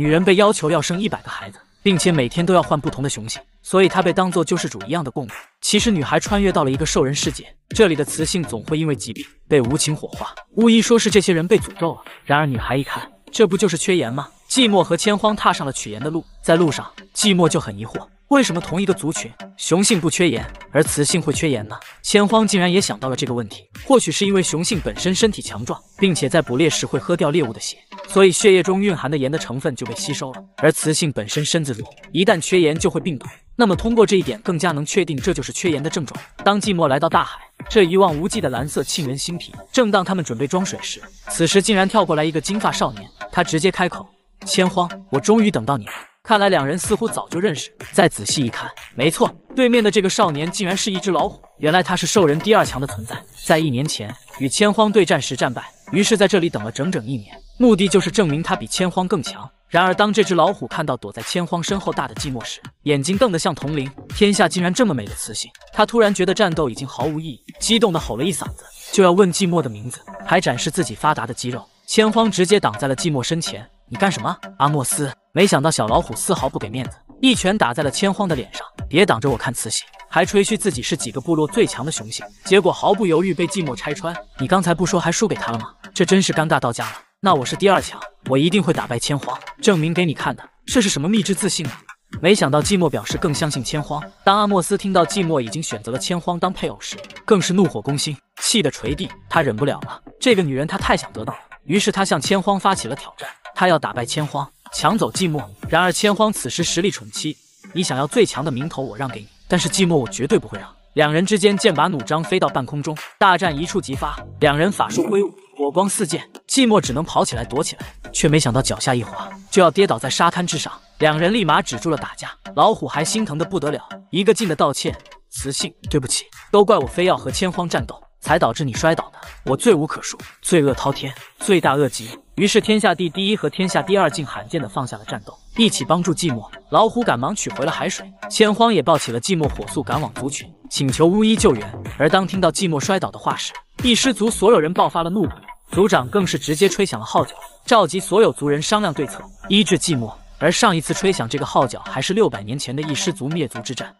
女人被要求要生一百个孩子，并且每天都要换不同的雄性，所以她被当做救世主一样的供奉。其实女孩穿越到了一个兽人世界，这里的雌性总会因为疾病被无情火化。巫医说是这些人被诅咒了，然而女孩一看，这不就是缺盐吗？寂寞和千荒踏上了取盐的路，在路上寂寞就很疑惑。为什么同一个族群雄性不缺盐，而雌性会缺盐呢？千荒竟然也想到了这个问题。或许是因为雄性本身身体强壮，并且在捕猎时会喝掉猎物的血，所以血液中蕴含的盐的成分就被吸收了。而雌性本身身子弱，一旦缺盐就会病倒。那么通过这一点，更加能确定这就是缺盐的症状。当寂寞来到大海，这一望无际的蓝色沁人心脾。正当他们准备装水时，此时竟然跳过来一个金发少年，他直接开口：“千荒，我终于等到你了。”看来两人似乎早就认识。再仔细一看，没错，对面的这个少年竟然是一只老虎。原来他是兽人第二强的存在，在一年前与千荒对战时战败，于是在这里等了整整一年，目的就是证明他比千荒更强。然而当这只老虎看到躲在千荒身后大的寂寞时，眼睛瞪得像铜铃，天下竟然这么美的雌性，他突然觉得战斗已经毫无意义，激动地吼了一嗓子，就要问寂寞的名字，还展示自己发达的肌肉。千荒直接挡在了寂寞身前。你干什么，阿莫斯？没想到小老虎丝毫不给面子，一拳打在了千荒的脸上。别挡着我看慈禧，还吹嘘自己是几个部落最强的雄性，结果毫不犹豫被寂寞拆穿。你刚才不说还输给他了吗？这真是尴尬到家了。那我是第二强，我一定会打败千荒，证明给你看的。这是什么秘制自信啊？没想到寂寞表示更相信千荒。当阿莫斯听到寂寞已经选择了千荒当配偶时，更是怒火攻心，气得捶地。他忍不了了，这个女人他太想得到了。于是他向千荒发起了挑战。他要打败千荒，抢走寂寞。然而千荒此时实力宠七，你想要最强的名头，我让给你。但是寂寞，我绝对不会让。两人之间剑拔弩张，飞到半空中，大战一触即发。两人法术挥舞，火光四溅，寂寞只能跑起来躲起来，却没想到脚下一滑，就要跌倒在沙滩之上。两人立马止住了打架，老虎还心疼的不得了，一个劲的道歉，雌性，对不起，都怪我非要和千荒战斗。才导致你摔倒的，我罪无可恕，罪恶滔天，罪大恶极。于是，天下第一和天下第二竟罕见的放下了战斗，一起帮助寂寞老虎，赶忙取回了海水。千荒也抱起了寂寞，火速赶往族群，请求巫医救援。而当听到寂寞摔倒的话时，一失族所有人爆发了怒火，族长更是直接吹响了号角，召集所有族人商量对策，医治寂寞。而上一次吹响这个号角，还是六百年前的一失族灭族之战。